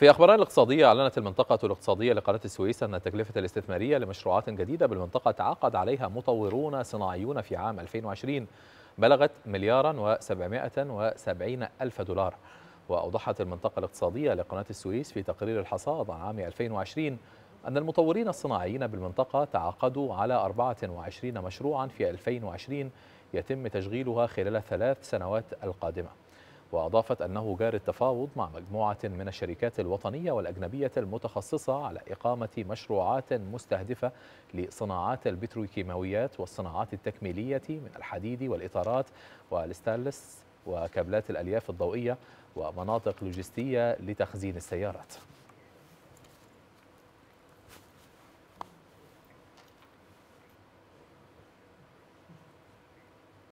في أخبارنا الاقتصادية أعلنت المنطقة الاقتصادية لقناة السويس أن التكلفة الاستثمارية لمشروعات جديدة بالمنطقة تعاقد عليها مطورون صناعيون في عام 2020 بلغت مليارا و770 ألف دولار وأوضحت المنطقة الاقتصادية لقناة السويس في تقرير الحصاد عن عام 2020 أن المطورين الصناعيين بالمنطقة تعاقدوا على 24 مشروعا في 2020 يتم تشغيلها خلال الثلاث سنوات القادمة وأضافت أنه جار التفاوض مع مجموعة من الشركات الوطنية والأجنبية المتخصصة على إقامة مشروعات مستهدفة لصناعات البتروكيماويات والصناعات التكميلية من الحديد والإطارات والستانلس وكابلات الألياف الضوئية ومناطق لوجستية لتخزين السيارات